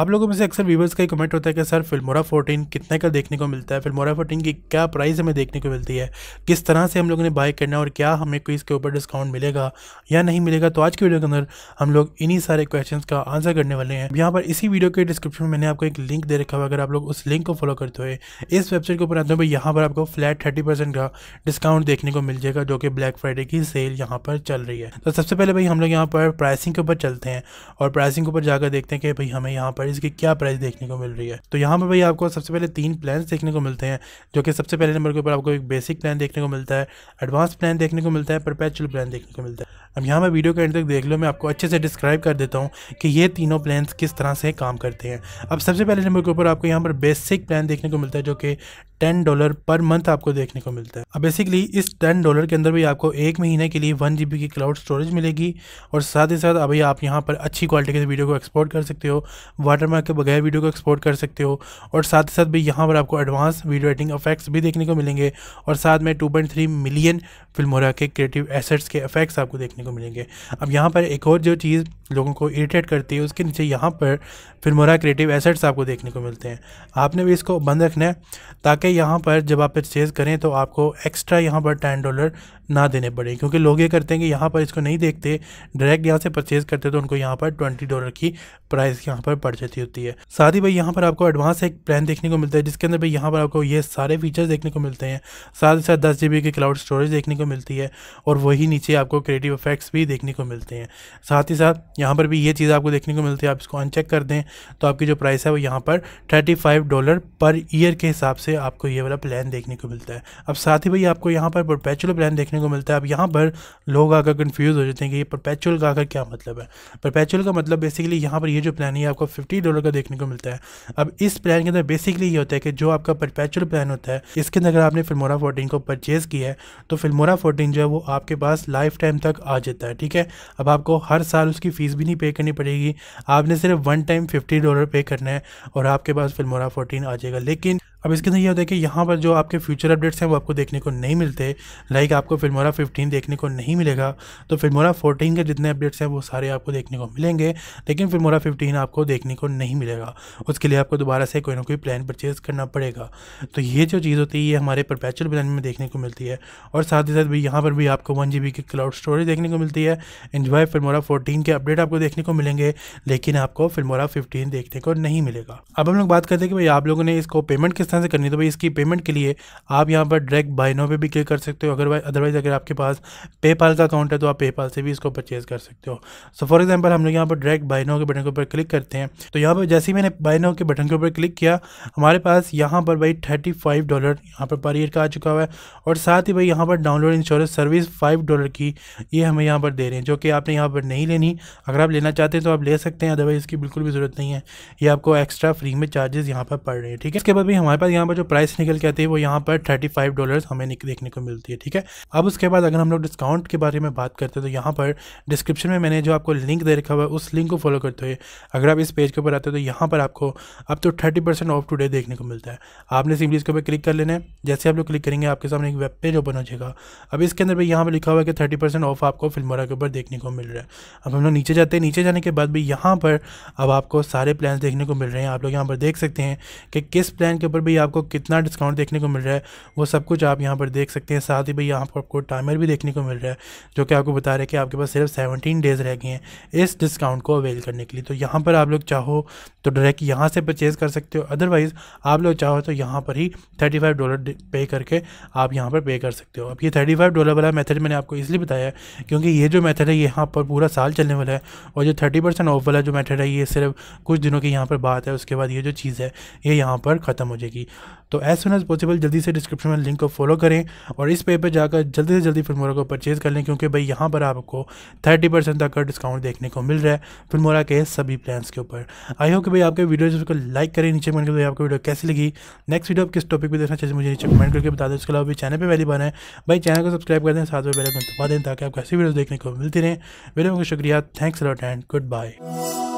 आप लोगों में से अक्सर व्यूवर्स का ही कमेंट होता है कि सर फिल्मोरा 14 कितने का देखने को मिलता है फिल्मोरा 14 की क्या प्राइस हमें देखने को मिलती है किस तरह से हम लोगों ने बाय करना है और क्या हमें कोई इसके ऊपर डिस्काउंट मिलेगा या नहीं मिलेगा तो आज की वीडियो के अंदर हम लोग इन्हीं सारे क्वेश्चन का आंसर करने वाले हैं यहाँ पर इसी वीडियो के डिस्क्रिप्शन में मैंने आपको एक लिंक दे रखा हुआ अगर आप लोग उस लिंक को फॉलो करते हुए इस वेबसाइट के ऊपर आते हो यहाँ पर आपको फ्लैट थर्टी का डिस्काउंट देखने को मिल जाएगा जो कि ब्लैक फ्राइडे की सेल यहाँ पर चल रही है तो सबसे पहले भाई हम लोग यहाँ पर प्राइसिंग के ऊपर चलते हैं और प्राइसिंग के ऊपर जाकर देखते हैं कि भाई हमें यहाँ पर प्राइस की क्या प्राइस देखने को मिल रही है तो यहाँ पर भाई आपको सबसे पहले तीन प्लान देखने को मिलते हैं जो कि सबसे पहले नंबर के ऊपर आपको एक बेसिक प्लान देखने को मिलता है एडवांस प्लान देखने को मिलता है परपैचुअल प्लान देखने को मिलता है अब यहाँ मैं वीडियो के एंड तक देख लो मैं आपको अच्छे से डिस्क्राइब कर देता हूँ कि ये तीनों प्लान्स किस तरह से काम करते हैं अब सबसे पहले नंबर के ऊपर आपको यहाँ पर बेसिक प्लान देखने को मिलता है जो कि टेन डॉलर पर मंथ आपको देखने को मिलता है अब बेसिकली इस टेन डॉलर के अंदर भी आपको एक महीने के लिए वन जी की क्लाउड स्टोरेज मिलेगी और साथ ही साथ अभी आप यहाँ पर अच्छी क्वालिटी के वीडियो को एक्सपोर्ट कर सकते हो मार्क के बगैर वीडियो को एक्सपोर्ट कर सकते हो और साथ ही साथ भी यहाँ पर आपको एडवांस वीडियो एडिटिंग अफेक्ट्स भी देखने को मिलेंगे और साथ में टू मिलियन फिल्मोरा के क्रिएटिव एसेट्स के अफेक्ट्स आपको देखने को मिलेंगे अब यहाँ पर एक और जो चीज़ लोगों को इरीटेट करती है उसके नीचे यहाँ पर फिल्मोरा क्रिएटिव एसेट्स आपको देखने को मिलते हैं आपने भी इसको बंद रखना है ताकि यहाँ पर जब आप परचेज़ करें तो आपको एक्स्ट्रा यहाँ पर टेन डॉलर ना देने पड़े क्योंकि लोग ये करते हैं कि यहाँ पर इसको नहीं देखते डायरेक्ट यहाँ से परचेज करते तो उनको यहाँ पर ट्वेंटी डॉलर की प्राइस यहाँ पर पड़ जाती होती है साथ ही भाई यहाँ पर आपको एडवांस एक प्लान देखने को मिलता है जिसके अंदर भाई यहाँ पर आपको ये सारे फीचर्स देखने को मिलते हैं साथ ही साथ दस जी की क्लाउड स्टोरेज देखने को मिलती है और वही नीचे आपको क्रिएटिव इफेक्ट्स भी देखने को मिलते हैं साथ ही साथ यहाँ पर भी ये चीज़ आपको देखने को मिलती है आप इसको अनचेक कर दें तो आपकी जो प्राइस है वो यहाँ पर thirty five dollar per year के हिसाब से आपको ये वाला प्लान देखने को मिलता है अब साथ ही भाई आपको यहाँ पर परपेचुअल प्लान देखने देखने को मिलता है अब यहाँ पर लोग आकर कन्फ्यूज़ हो जाते हैं कि ये परपेचुअल का आकर क्या मतलब है परपेचुअल का मतलब बेसिकली यहाँ पर ये जो प्लान है आपको फिफ्टी डॉलर का देखने को मिलता है अब इस प्लान के अंदर बेसिकली ये होता है कि जो आपका परपेचुअल प्लान होता है इसके अंदर अगर आपने फिल्मोरा फोर्टीन को परचेज़ किया है तो फिल्मोरा फोर्टीन जो है वो आपके पास लाइफ टाइम तक आ जाता है ठीक है अब आपको हर साल उसकी फ़ीस भी नहीं पे करनी पड़ेगी आपने सिर्फ वन टाइम फिफ्टी डॉलर पे करना है और आपके पास फिल्मोरा फोर्टीन आ जाएगा लेकिन अब इसके अंदर यह होता है कि यहाँ पर जो आपके फ्यूचर अपडेट्स हैं वो आपको देखने को नहीं मिलते लाइक आपको फिल्मोरा 15 देखने को नहीं मिलेगा तो फिल्मोरा 14 के जितने अपडेट्स हैं वो सारे आपको देखने को मिलेंगे लेकिन फिल्मोरा 15 आपको देखने को नहीं मिलेगा उसके लिए आपको दोबारा से कोई ना कोई प्लान परचेज़ करना पड़ेगा तो ये जो चीज़ होती है ये हमारे परपैचुअल प्लान में देखने को मिलती है और साथ ही साथ भी यहाँ पर भी आपको वन जी की क्लाउड स्टोरेज देखने को मिलती है इन्जॉय फिल्मोरा फोर्टीन के अपडेट आपको देखने को मिलेंगे लेकिन आपको फिल्मोरा फिफ्टीन देखने को नहीं मिलेगा अब हम लोग बात करते हैं कि भाई आप लोगों ने इसको पेमेंट किस तरह से करनी तो भाई इसकी पेमेंट के लिए आप यहाँ पर डायरेक्ट बाइनो पे भी क्लिक कर सकते हो अगर अदरवाइज़ अगर आपके पास पेपाल का अकाउंट है तो आप पेपाल से भी इसको परचेज कर सकते हो सो फॉर एग्जाम्पल हम लोग यहाँ पर डायरेक्ट बाइनो के बटन के ऊपर क्लिक करते हैं तो यहाँ पर जैसे ही मैंने बाइनो के बटन के ऊपर क्लिक किया हमारे पास यहाँ पर भाई थर्टी फाइव डॉलर यहाँ पर पर ईयर का आ चुका हुआ है और साथ ही भाई यहाँ पर download insurance service five dollar की ये हमें यहाँ पर दे रहे हैं जो कि आपने यहाँ पर नहीं लेनी अगर आप लेना चाहते हैं तो आप ले सकते हैं अदरवाइज़ इसकी बिल्कुल भी ज़रूरत नहीं है ये आपको एक्स्ट्रा फ्री में चार्जेस यहाँ पर पड़ रहे हैं ठीक है इसके बाद भी हमारे हमारे पास यहाँ पर जो प्राइस निकल के आती है वो यहाँ पर थर्टी फाइव डॉलर हमें देखने को मिलती है ठीक है अब उसके बाद अगर हम लोग डिस्काउंट के बारे में बात करते हैं तो यहाँ पर डिस्क्रिप्शन में मैंने जो आपको लिंक दे रखा हुआ है उस लिंक को फॉलो करते हुए अगर आप इस पेज के ऊपर आते हो तो यहाँ पर आपको अब तो thirty percent off today देखने को मिलता है आपने सिंपली इसके ऊपर क्लिक कर लेना है जैसे आप लोग क्लिक करेंगे आपके सामने एक वेब पेज ओपन हो जाएगा अब इसके अंदर भी यहाँ पर लिखा हुआ है कि थर्टी परसेंट ऑफ आपको फिल्मोरा के ऊपर देखने को मिल रहा है अब हम लोग नीचे जाते हैं नीचे जाने के बाद भी यहाँ पर अब आपको सारे प्लान देखने को मिल रहे हैं आप लोग यहाँ पर देख सकते हैं कि किस प्लान के ऊपर भाई आपको कितना डिस्काउंट देखने को मिल रहा है वो सब कुछ आप यहाँ पर देख सकते हैं साथ ही भाई यहाँ पर आपको टाइमर भी देखने को मिल रहा है जो कि आपको बता रहे हैं कि आपके पास सिर्फ सेवनटीन डेज़ रह गए हैं इस डिस्काउंट को अवेल करने के लिए तो यहाँ पर आप लोग चाहो तो डायरेक्ट यहाँ से परचेज़ कर सकते हो अदरवाइज़ आप लोग चाहो तो यहाँ पर ही थर्टी फाइव डॉलर पे करके आप यहाँ पर पे कर सकते हो अब ये थर्टी फाइव डॉलर वाला मेथड मैंने आपको इसलिए बताया क्योंकि ये जो मेथड है यहाँ पर पूरा साल चलने वाला है और जो थर्टी परसेंट ऑफ वाला जो मेथड है ये सिर्फ कुछ दिनों की यहाँ पर बात है उसके बाद ये जो चीज़ है ये यहाँ पर ख़त्म हो जाएगी जाएगी तो एज़ सुन एज़ पॉसिबल जल्दी से डिस्क्रिप्शन में लिंक को फॉलो करें और इस पेज पर जाकर जल्दी से जल्दी फिल्मोरा को परचेज़ कर लें क्योंकि भाई यहाँ पर आपको थर्टी परसेंट तक का डिस्काउंट देखने को मिल रहा है फिल्मोरा के सभी प्लान्स के ऊपर आई होप कि भाई आपके वीडियो उसको लाइक करें नीचे कमेंट करें आपको वीडियो कैसी लगी नेक्स्ट वीडियो आप किस टॉपिक पर देखना चाहिए मुझे नीचे कमेंट करके बता दें उसके अलावा भी चैनल पर वैली बनाए भाई चैनल को सब्सक्राइब कर दें साथ में बेलकन दबा दें ताकि आपको ऐसी वीडियो देखने को मिलती रहें वीडियो को शुक्रिया thanks lot and good bye